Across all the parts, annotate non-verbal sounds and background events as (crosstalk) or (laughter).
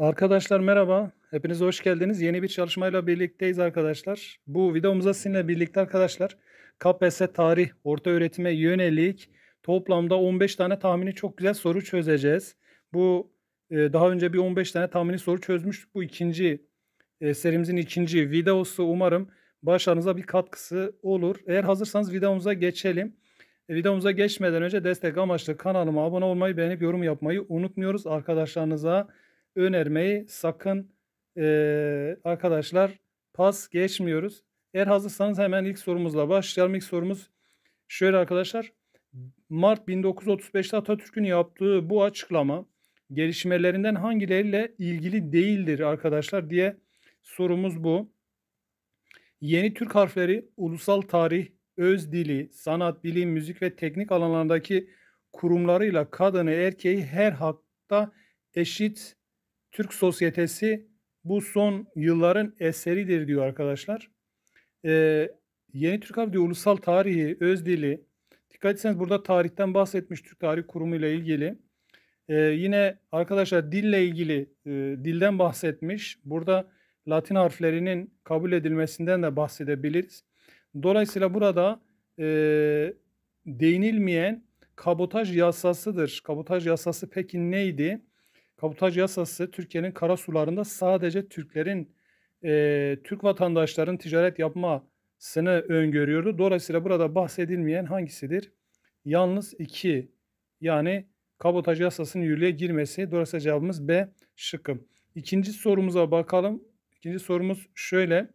Arkadaşlar merhaba. Hepiniz hoş geldiniz. Yeni bir çalışmayla birlikteyiz arkadaşlar. Bu videomuzda sizinle birlikte arkadaşlar KPSS tarih orta öğretime yönelik toplamda 15 tane tahmini çok güzel soru çözeceğiz. Bu e, daha önce bir 15 tane tahmini soru çözmüştük. Bu ikinci e, serimizin ikinci videosu umarım başlarınıza bir katkısı olur. Eğer hazırsanız videomuza geçelim. E, videomuza geçmeden önce destek amaçlı kanalıma abone olmayı, beğenip yorum yapmayı unutmuyoruz. Arkadaşlarınıza önermeyi sakın e, arkadaşlar pas geçmiyoruz. Eğer hazırsanız hemen ilk sorumuzla başlayalım. İlk sorumuz şöyle arkadaşlar. Mart 1935'te Atatürk'ün yaptığı bu açıklama gelişmelerinden hangileriyle ilgili değildir arkadaşlar diye sorumuz bu. Yeni Türk harfleri ulusal tarih, öz dili, sanat, bilim, müzik ve teknik alanlardaki kurumlarıyla kadını erkeği her hakta eşit Türk sosyetesi bu son yılların eseridir diyor arkadaşlar. Ee, Yeni Türk Abdi ulusal tarihi, öz dili. Dikkat etseniz burada tarihten bahsetmiş Türk Tarih Kurumu ile ilgili. Ee, yine arkadaşlar dille ilgili e, dilden bahsetmiş. Burada Latin harflerinin kabul edilmesinden de bahsedebiliriz. Dolayısıyla burada e, değinilmeyen kabotaj yasasıdır. Kabotaj yasası peki neydi? Kaputaj yasası Türkiye'nin kara sularında sadece Türklerin, e, Türk vatandaşların ticaret yapmasını öngörüyordu. Dolayısıyla burada bahsedilmeyen hangisidir? Yalnız iki yani kabotaj yasasının yürürlüğe girmesi. Dolayısıyla cevabımız B şıkkı. İkinci sorumuza bakalım. İkinci sorumuz şöyle.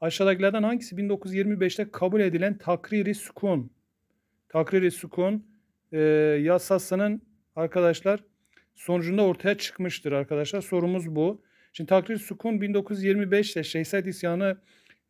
Aşağıdakilerden hangisi 1925'te kabul edilen takriri sukun? Takriri sukun e, yasasının arkadaşlar sonucunda ortaya çıkmıştır arkadaşlar. Sorumuz bu. Şimdi Takrir Sukun 1925'te Şehzad isyanı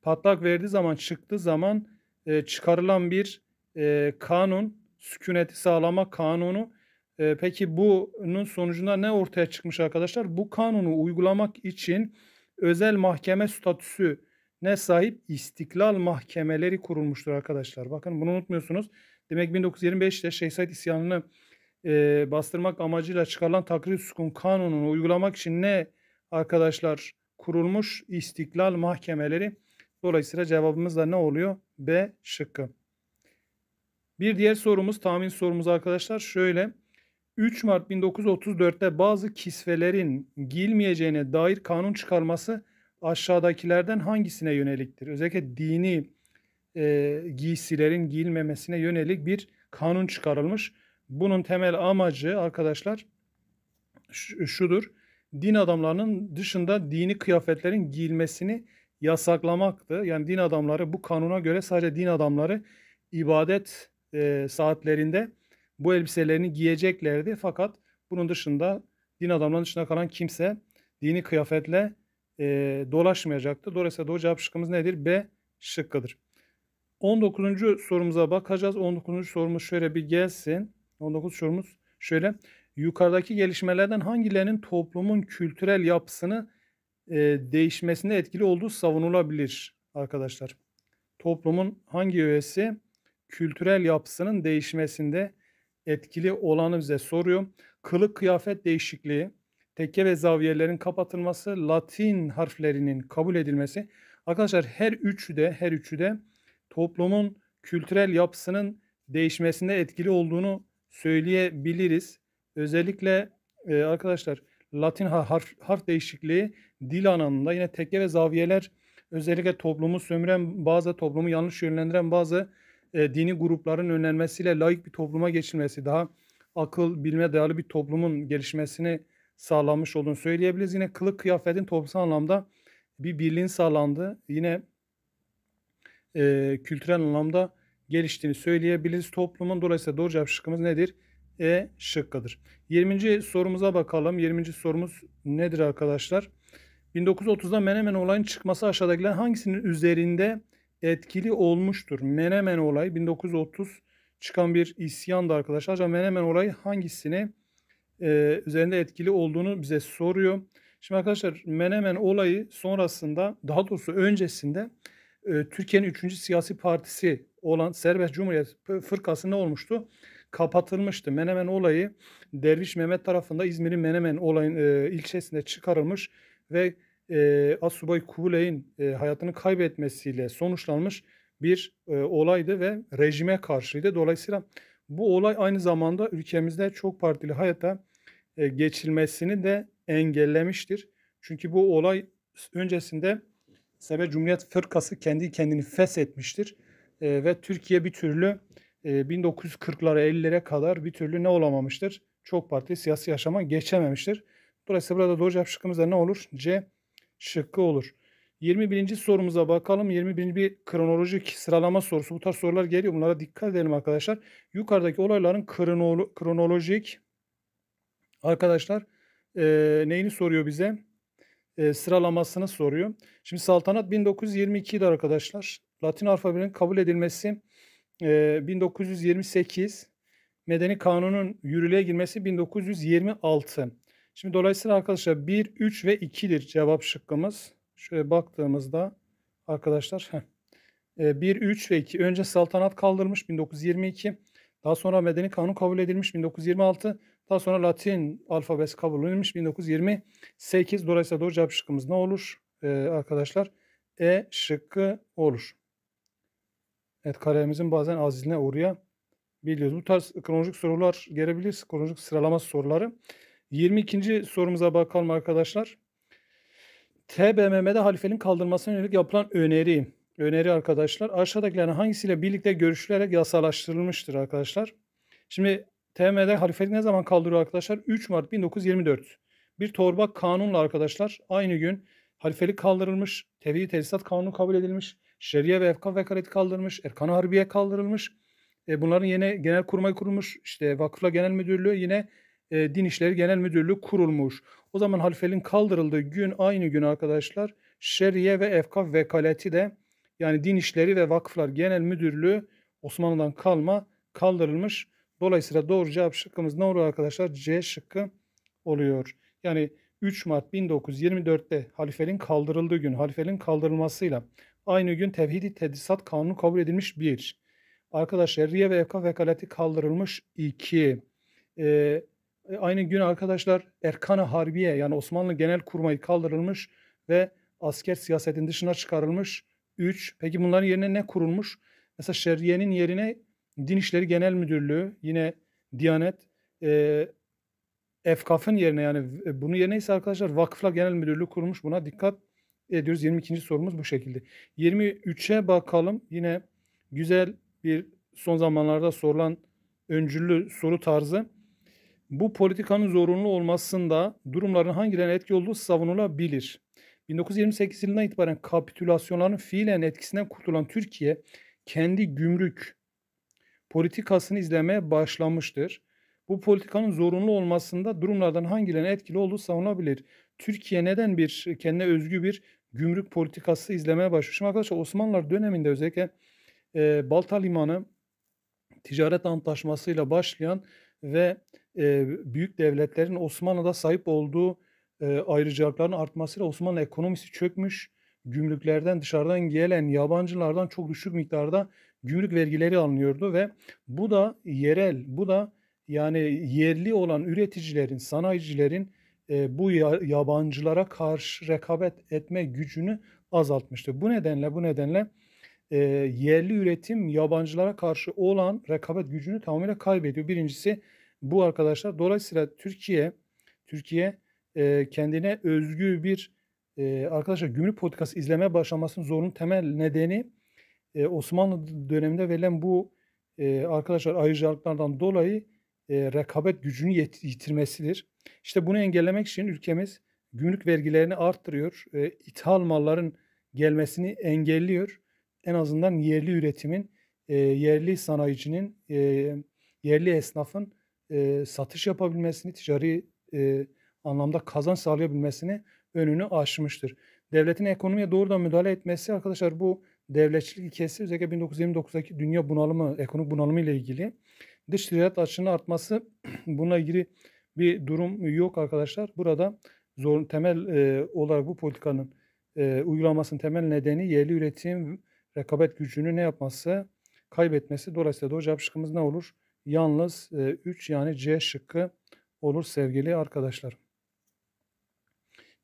patlak verdiği zaman çıktığı zaman e, çıkarılan bir e, kanun, sükuneti sağlama kanunu. E, peki bunun sonucunda ne ortaya çıkmış arkadaşlar? Bu kanunu uygulamak için özel mahkeme statüsü ne sahip istiklal mahkemeleri kurulmuştur arkadaşlar. Bakın bunu unutmuyorsunuz. Demek 1925'te Şehzad isyanını e, bastırmak amacıyla çıkarılan takrir sükun kanununu uygulamak için ne arkadaşlar kurulmuş istiklal mahkemeleri. Dolayısıyla cevabımız da ne oluyor? B şıkkı. Bir diğer sorumuz tahmin sorumuz arkadaşlar şöyle. 3 Mart 1934'te bazı kisvelerin giyilmeyeceğine dair kanun çıkarması aşağıdakilerden hangisine yöneliktir? Özellikle dini e, giysilerin giyilmemesine yönelik bir kanun çıkarılmış. Bunun temel amacı arkadaşlar şudur. Din adamlarının dışında dini kıyafetlerin giyilmesini yasaklamaktı. Yani din adamları bu kanuna göre sadece din adamları ibadet e, saatlerinde bu elbiselerini giyeceklerdi. Fakat bunun dışında din adamlarının dışında kalan kimse dini kıyafetle e, dolaşmayacaktı. Dolayısıyla doğru cevap şıkkımız nedir? B şıkkıdır. 19. sorumuza bakacağız. 19. sorumuz şöyle bir gelsin. 19 sorumuz şöyle. Yukarıdaki gelişmelerden hangilerinin toplumun kültürel yapısını e, değişmesinde etkili olduğu savunulabilir arkadaşlar? Toplumun hangi üyesi kültürel yapısının değişmesinde etkili olanı bize soruyor. Kılık kıyafet değişikliği, tekke ve zaviyelerin kapatılması, Latin harflerinin kabul edilmesi. Arkadaşlar her üçü de her üçü de toplumun kültürel yapısının değişmesinde etkili olduğunu söyleyebiliriz. Özellikle e, arkadaşlar Latin harf, harf değişikliği dil anlamında yine tekke ve zaviyeler özellikle toplumu sömüren bazı toplumu yanlış yönlendiren bazı e, dini grupların önlenmesiyle layık bir topluma geçilmesi daha akıl bilme değerli bir toplumun gelişmesini sağlamış olduğunu söyleyebiliriz. Yine kılık kıyafetin toplumsal anlamda bir birliğin sağlandı. Yine e, kültürel anlamda geliştiğini söyleyebiliriz toplumun. Dolayısıyla doğru cevap şıkkımız nedir? E şıkkıdır. 20. sorumuza bakalım. 20. sorumuz nedir arkadaşlar? 1930'da Menemen olayının çıkması aşağıdakiler hangisinin üzerinde etkili olmuştur? Menemen olayı 1930 çıkan bir isyandı arkadaşlar. Acaba Menemen olayı hangisini e, üzerinde etkili olduğunu bize soruyor. Şimdi arkadaşlar Menemen olayı sonrasında daha doğrusu öncesinde ee, Türkiye'nin üçüncü siyasi partisi olan Serbest Cumhuriyet Fırkası ne olmuştu? Kapatılmıştı. Menemen olayı Derviş Mehmet tarafında İzmir'in Menemen olayın e, ilçesinde çıkarılmış ve e, Asubay Kubiley'in e, hayatını kaybetmesiyle sonuçlanmış bir e, olaydı ve rejime karşıydı. Dolayısıyla bu olay aynı zamanda ülkemizde çok partili hayata e, geçilmesini de engellemiştir. Çünkü bu olay öncesinde Sebe Cumhuriyet Fırkası kendi kendini feshetmiştir. E, ve Türkiye bir türlü e, 1940'lara 50'lere kadar bir türlü ne olamamıştır? Çok partili siyasi yaşama geçememiştir. Dolayısıyla burada doğru cevap şıkkımızda ne olur? C şıkkı olur. 21. sorumuza bakalım. 21. bir kronolojik sıralama sorusu. Bu tarz sorular geliyor. Bunlara dikkat edelim arkadaşlar. Yukarıdaki olayların kronolo kronolojik arkadaşlar e, neyini soruyor bize? e, sıralamasını soruyor. Şimdi saltanat 1922'de arkadaşlar. Latin alfabenin kabul edilmesi e, 1928. Medeni kanunun yürürlüğe girmesi 1926. Şimdi dolayısıyla arkadaşlar 1, 3 ve 2'dir cevap şıkkımız. Şöyle baktığımızda arkadaşlar heh, 1, e, 3 ve 2. Önce saltanat kaldırmış 1922. Daha sonra medeni kanun kabul edilmiş 1926. Daha sonra Latin alfabesi kabul edilmiş 1928. Dolayısıyla doğru cevap şıkkımız ne olur ee, arkadaşlar? E şıkkı olur. Evet karemizin bazen azizliğine uğrayabiliyoruz. Bu tarz kronolojik sorular gelebilir. Kronolojik sıralama soruları. 22. sorumuza bakalım arkadaşlar. TBMM'de halifenin kaldırmasına yönelik yapılan öneri. Öneri arkadaşlar aşağıdakilerin hangisiyle birlikte görüşülerek yasalaştırılmıştır arkadaşlar. Şimdi TM'de halifeti ne zaman kaldırıyor arkadaşlar? 3 Mart 1924. Bir torba kanunla arkadaşlar aynı gün halifelik kaldırılmış, tevhid tesisat kanunu kabul edilmiş, şeriye ve efkan vekaleti kaldırılmış, erkan harbiye kaldırılmış. E, bunların yine genel kurmay kurulmuş, işte vakıfla genel müdürlüğü yine e, Din işleri Genel Müdürlüğü kurulmuş. O zaman halifelin kaldırıldığı gün aynı gün arkadaşlar şeriye ve efkaf vekaleti de yani Din işleri ve Vakıflar Genel Müdürlüğü Osmanlı'dan kalma kaldırılmış. Dolayısıyla doğru cevap şıkkımız ne oluyor arkadaşlar? C şıkkı oluyor. Yani 3 Mart 1924'te halifenin kaldırıldığı gün, halifenin kaldırılmasıyla aynı gün Tevhidi Tedrisat Kanunu kabul edilmiş 1. Arkadaşlar Riye ve Efkaf vekaleti kaldırılmış 2. Ee, aynı gün arkadaşlar Erkan-ı Harbiye yani Osmanlı Genel Kurmayı kaldırılmış ve asker siyasetin dışına çıkarılmış 3. Peki bunların yerine ne kurulmuş? Mesela Şerriye'nin yerine Din İşleri Genel Müdürlüğü yine Diyanet e, EFKAF'ın yerine yani e, bunu yerine ise arkadaşlar vakıfla Genel Müdürlüğü kurmuş. Buna dikkat ediyoruz. 22. sorumuz bu şekilde. 23'e bakalım. Yine güzel bir son zamanlarda sorulan öncüllü soru tarzı. Bu politikanın zorunlu olmasında durumların hangilerine etki olduğu savunulabilir. 1928 yılından itibaren kapitülasyonların fiilen etkisinden kurtulan Türkiye kendi gümrük, politikasını izlemeye başlamıştır. Bu politikanın zorunlu olmasında durumlardan hangilerine etkili olduğu savunabilir. Türkiye neden bir kendine özgü bir gümrük politikası izlemeye başlıyor? Şimdi arkadaşlar Osmanlılar döneminde özellikle e, Balta Limanı ticaret antlaşmasıyla başlayan ve e, büyük devletlerin Osmanlı'da sahip olduğu e, ayrıcalıkların artmasıyla Osmanlı ekonomisi çökmüş. Gümrüklerden dışarıdan gelen yabancılardan çok düşük miktarda gümrük vergileri alınıyordu ve bu da yerel, bu da yani yerli olan üreticilerin, sanayicilerin e, bu yabancılara karşı rekabet etme gücünü azaltmıştı. Bu nedenle bu nedenle e, yerli üretim yabancılara karşı olan rekabet gücünü tamamen kaybediyor. Birincisi bu arkadaşlar. Dolayısıyla Türkiye Türkiye e, kendine özgü bir e, arkadaşlar gümrük politikası izlemeye başlamasının zorunun temel nedeni e, Osmanlı döneminde verilen bu e, arkadaşlar ayrıcalıklardan dolayı e, rekabet gücünü yet- yitirmesidir. İşte bunu engellemek için ülkemiz gümrük vergilerini arttırıyor, e, ithal malların gelmesini engelliyor. En azından yerli üretimin, e, yerli sanayicinin, e, yerli esnafın e, satış yapabilmesini, ticari e, anlamda kazanç sağlayabilmesini önünü açmıştır. Devletin ekonomiye doğrudan müdahale etmesi arkadaşlar bu devletçilik ilkesi özellikle 1929'daki dünya bunalımı, ekonomik bunalımı ile ilgili dış ticaret açığının artması (clears throat) buna ilgili bir durum yok arkadaşlar. Burada zor, temel e, olarak bu politikanın e, uygulamasının temel nedeni yerli üretim rekabet gücünü ne yapması? Kaybetmesi. Dolayısıyla doğru cevap şıkkımız ne olur? Yalnız 3 e, yani C şıkkı olur sevgili arkadaşlar.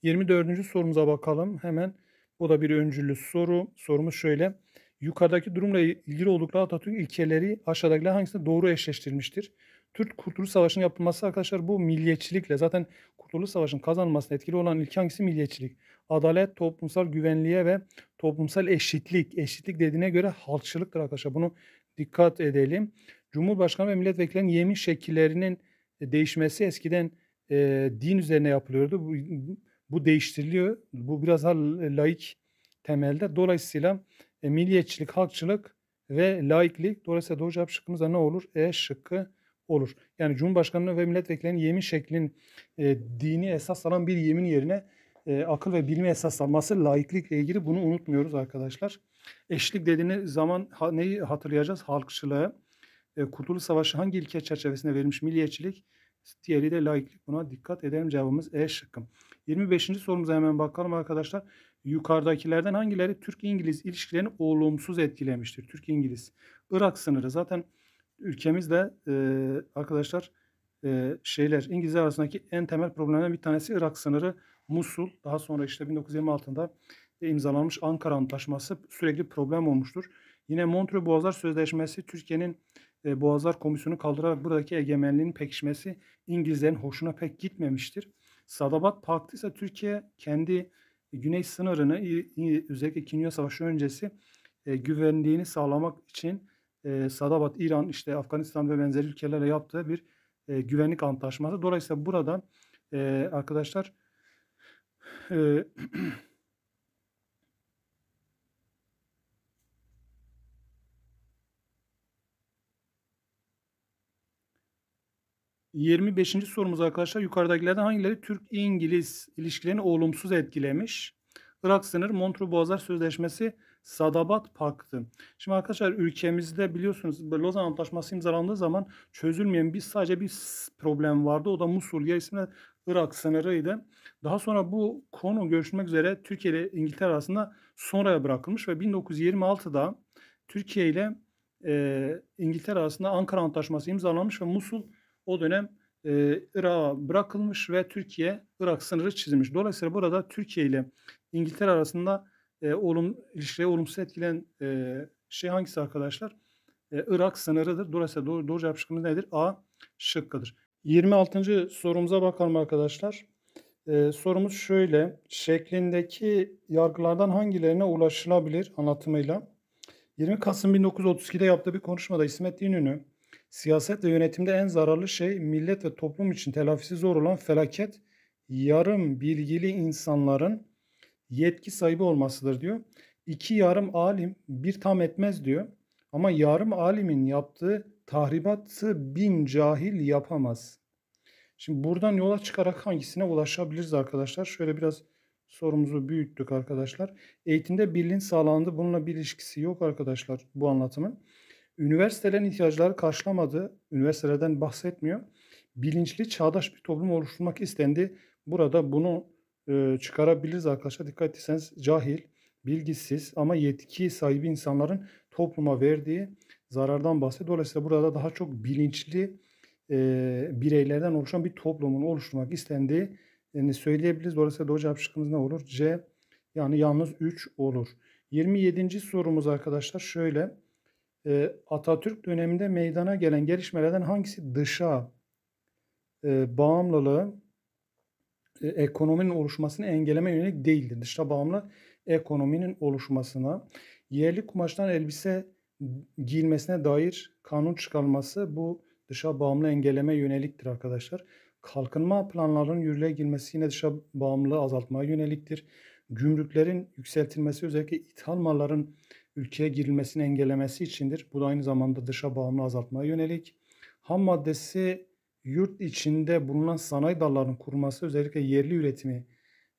24. sorumuza bakalım. Hemen bu da bir öncüllü soru. Sorumuz şöyle. Yukarıdaki durumla ilgili oldukları Atatürk ilkeleri aşağıdakiler hangisinde doğru eşleştirilmiştir? Türk Kurtuluş Savaşı'nın yapılması arkadaşlar bu milliyetçilikle zaten Kurtuluş Savaşı'nın kazanmasına etkili olan ilk hangisi milliyetçilik? Adalet, toplumsal güvenliğe ve toplumsal eşitlik. Eşitlik dediğine göre halkçılıktır arkadaşlar. Bunu dikkat edelim. Cumhurbaşkanı ve milletvekillerinin yemin şekillerinin değişmesi eskiden e, din üzerine yapılıyordu. Bu, bu değiştiriliyor. Bu biraz daha e, laik temelde. Dolayısıyla e, milliyetçilik, halkçılık ve laiklik. Dolayısıyla doğru cevap şıkkımızda ne olur? E şıkkı olur. Yani Cumhurbaşkanının ve milletvekillerinin yemin şeklin e, dini esas alan bir yemin yerine e, akıl ve bilme esas alması laiklikle ilgili bunu unutmuyoruz arkadaşlar. Eşlik dediğiniz zaman ha, neyi hatırlayacağız? Halkçılığı. E, Kurtuluş Savaşı hangi ilke çerçevesinde verilmiş milliyetçilik? Diğeri de laiklik. Buna dikkat ederim Cevabımız E şıkkı. 25. sorumuza hemen bakalım arkadaşlar. Yukarıdakilerden hangileri Türk-İngiliz ilişkilerini olumsuz etkilemiştir? Türk-İngiliz. Irak sınırı. Zaten ülkemizde e, arkadaşlar e, şeyler İngilizler arasındaki en temel problemlerden bir tanesi Irak sınırı Musul. Daha sonra işte 1926'da imzalanmış Ankara Antlaşması sürekli problem olmuştur. Yine Montreux Boğazlar Sözleşmesi Türkiye'nin e, Boğazlar Komisyonu kaldırarak buradaki egemenliğin pekişmesi İngilizlerin hoşuna pek gitmemiştir. Sadabat Paktı ise Türkiye kendi güney sınırını özellikle Kimya Savaşı öncesi e, güvenliğini sağlamak için e, Sadabat, İran, işte Afganistan ve benzeri ülkelerle yaptığı bir e, güvenlik antlaşması. Dolayısıyla buradan arkadaşlar (clears throat) 25. sorumuz arkadaşlar yukarıdakilerden hangileri Türk-İngiliz ilişkilerini olumsuz etkilemiş? Irak sınır Montreux Boğazlar Sözleşmesi Sadabat Paktı. Şimdi arkadaşlar ülkemizde biliyorsunuz Lozan Antlaşması imzalandığı zaman çözülmeyen bir sadece bir problem vardı. O da Musul ya ismine Irak sınırıydı. Daha sonra bu konu görüşmek üzere Türkiye ile İngiltere arasında sonraya bırakılmış ve 1926'da Türkiye ile e, İngiltere arasında Ankara Antlaşması imzalanmış ve Musul o dönem e, Irak'a bırakılmış ve Türkiye Irak sınırı çizilmiş. Dolayısıyla burada Türkiye ile İngiltere arasında e, olum, ilişkileri olumsuz etkilen e, şey hangisi arkadaşlar? E, Irak sınırıdır. Dolayısıyla doğru, doğru cevap şıkkımız nedir? A şıkkıdır. 26. sorumuza bakalım arkadaşlar. E, sorumuz şöyle. Şeklindeki yargılardan hangilerine ulaşılabilir anlatımıyla? 20 Kasım 1932'de yaptığı bir konuşmada İsmet İnönü Siyaset ve yönetimde en zararlı şey millet ve toplum için telafisi zor olan felaket yarım bilgili insanların yetki sahibi olmasıdır diyor. İki yarım alim bir tam etmez diyor. Ama yarım alimin yaptığı tahribatı bin cahil yapamaz. Şimdi buradan yola çıkarak hangisine ulaşabiliriz arkadaşlar? Şöyle biraz sorumuzu büyüttük arkadaşlar. Eğitimde birliğin sağlandı. Bununla bir ilişkisi yok arkadaşlar bu anlatımın. Üniversitelerin ihtiyaçları karşılamadı. Üniversitelerden bahsetmiyor. Bilinçli çağdaş bir toplum oluşturmak istendi. Burada bunu e, çıkarabiliriz arkadaşlar. Dikkat etseniz cahil, bilgisiz ama yetki sahibi insanların topluma verdiği zarardan bahsediyor. Dolayısıyla burada daha çok bilinçli e, bireylerden oluşan bir toplumun oluşturmak istendiğini söyleyebiliriz. Dolayısıyla doğru cevap şıkkımız ne olur? C yani yalnız 3 olur. 27. sorumuz arkadaşlar şöyle. Ee, Atatürk döneminde meydana gelen gelişmelerden hangisi dışa e, bağımlılığı e, ekonominin oluşmasını engelleme yönelik değildir. Dışa bağımlı ekonominin oluşmasına, yerli kumaştan elbise giyilmesine dair kanun çıkarılması bu dışa bağımlı engelleme yöneliktir arkadaşlar. Kalkınma planlarının yürürlüğe girmesi yine dışa bağımlılığı azaltmaya yöneliktir. Gümrüklerin yükseltilmesi özellikle ithal malların ülkeye girilmesini engellemesi içindir. Bu da aynı zamanda dışa bağımlı azaltmaya yönelik. Ham maddesi yurt içinde bulunan sanayi dallarının kurulması özellikle yerli üretimi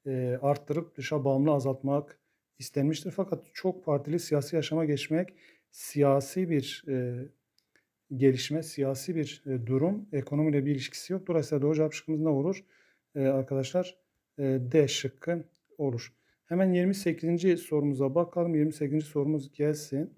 e, arttırıp dışa bağımlı azaltmak istenmiştir. Fakat çok partili siyasi yaşama geçmek siyasi bir e, gelişme, siyasi bir e, durum. Ekonomiyle bir ilişkisi yok. Dolayısıyla doğru cevap şıkkımız ne olur? E, arkadaşlar e, D şıkkı olur. Hemen 28. sorumuza bakalım. 28. sorumuz gelsin.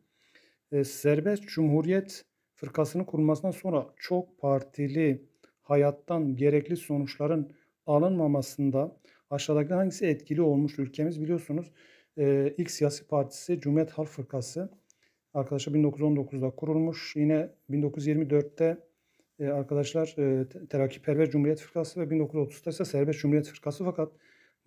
Ee, serbest Cumhuriyet fırkasını kurmasından sonra çok partili hayattan gerekli sonuçların alınmamasında aşağıdaki hangisi etkili olmuş ülkemiz biliyorsunuz e, ilk siyasi partisi Cumhuriyet Halk Fırkası arkadaşlar 1919'da kurulmuş yine 1924'te e, arkadaşlar e, Terakkiperver Cumhuriyet Fırkası ve 1930'da ise Serbest Cumhuriyet Fırkası fakat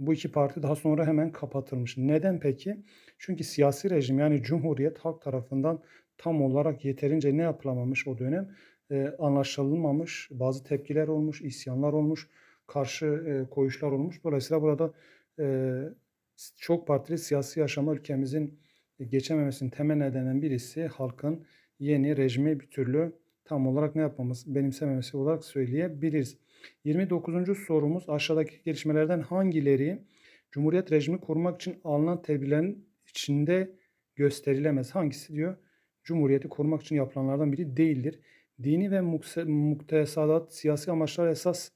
bu iki parti daha sonra hemen kapatılmış. Neden peki? Çünkü siyasi rejim yani Cumhuriyet halk tarafından tam olarak yeterince ne yapılamamış o dönem? E, anlaşılmamış, bazı tepkiler olmuş, isyanlar olmuş, karşı e, koyuşlar olmuş. Dolayısıyla burada e, çok partili siyasi yaşama ülkemizin geçememesinin temel nedeninden birisi halkın yeni rejimi bir türlü tam olarak ne yapmamız, benimsememesi olarak söyleyebiliriz. 29. sorumuz aşağıdaki gelişmelerden hangileri Cumhuriyet rejimi korumak için alınan tedbirlerin içinde gösterilemez? Hangisi diyor? Cumhuriyeti korumak için yapılanlardan biri değildir. Dini ve muktesadat siyasi amaçlar esas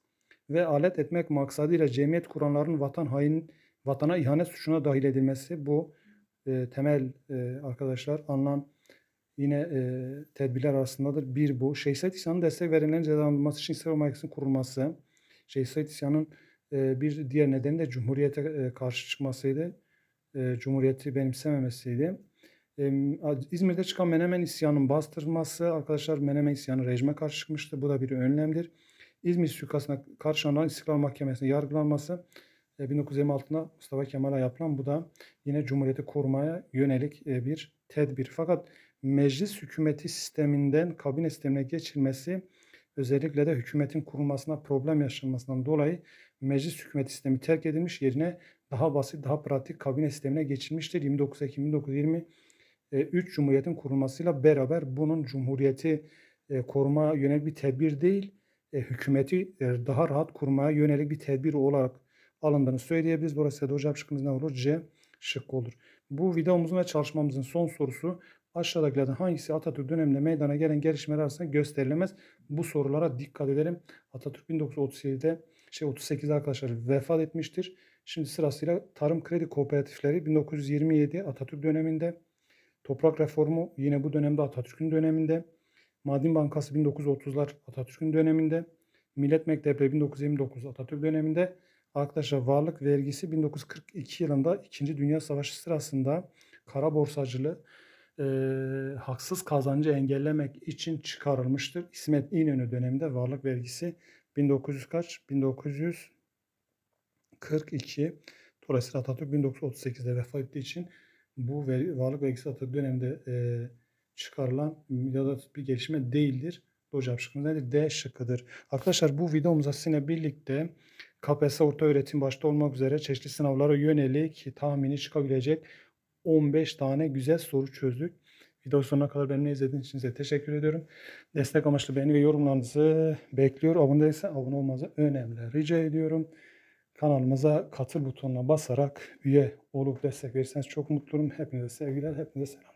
ve alet etmek maksadıyla cemiyet kuranların vatan hain vatana ihanet suçuna dahil edilmesi bu e, temel e, arkadaşlar alınan yine e, tedbirler arasındadır. Bir bu. Şeyh Said İsyan'ın destek verenlerin cezalandırılması için İslam Mahkemesi'nin kurulması. Şeyh Said İsyan'ın e, bir diğer nedeni de Cumhuriyet'e e, karşı çıkmasıydı. E, Cumhuriyeti benimsememesiydi. E, İzmir'de çıkan Menemen isyanının bastırılması, arkadaşlar Menemen isyanı rejime karşı çıkmıştı. Bu da bir önlemdir. İzmir suikastına karşılanan İstiklal Mahkemesi'ne yargılanması 1926'da e, Mustafa Kemal'e yapılan bu da yine Cumhuriyeti korumaya yönelik e, bir tedbir. Fakat meclis hükümeti sisteminden kabine sistemine geçilmesi özellikle de hükümetin kurulmasına problem yaşanmasından dolayı meclis hükümeti sistemi terk edilmiş yerine daha basit, daha pratik kabine sistemine geçilmiştir. 29 Ekim 1923 e, Cumhuriyet'in kurulmasıyla beraber bunun Cumhuriyeti e, koruma yönelik bir tedbir değil, e, hükümeti daha rahat kurmaya yönelik bir tedbir olarak alındığını söyleyebiliriz. Dolayısıyla da hocam şıkkımız ne olur? C şık olur. Bu videomuzun ve çalışmamızın son sorusu aşağıdakilerden hangisi Atatürk döneminde meydana gelen gelişmeler arasında gösterilemez? Bu sorulara dikkat edelim. Atatürk 1937'de şey 38 arkadaşlar vefat etmiştir. Şimdi sırasıyla tarım kredi kooperatifleri 1927 Atatürk döneminde toprak reformu yine bu dönemde Atatürk'ün döneminde Maden Bankası 1930'lar Atatürk'ün döneminde Millet Mektepleri 1929 Atatürk döneminde arkadaşlar varlık vergisi 1942 yılında 2. Dünya Savaşı sırasında kara borsacılığı e, haksız kazancı engellemek için çıkarılmıştır. İsmet İnönü döneminde varlık vergisi 1900 kaç? 1942. Dolayısıyla Atatürk 1938'de vefat ettiği için bu vergi, varlık vergisi Atatürk döneminde e, çıkarılan ya da bir gelişme değildir. Doğru cevap şıkkımız nedir? D şıkkıdır. Arkadaşlar bu videomuzda sizinle birlikte KPSS orta öğretim başta olmak üzere çeşitli sınavlara yönelik tahmini çıkabilecek 15 tane güzel soru çözdük. Video sonuna kadar benimle izlediğiniz için size teşekkür ediyorum. Destek amaçlı beğeni ve yorumlarınızı bekliyor. Abone değilse abone olmanızı önemli rica ediyorum. Kanalımıza katıl butonuna basarak üye olup destek verirseniz çok mutlu olurum. Hepinize sevgiler, hepinize selam.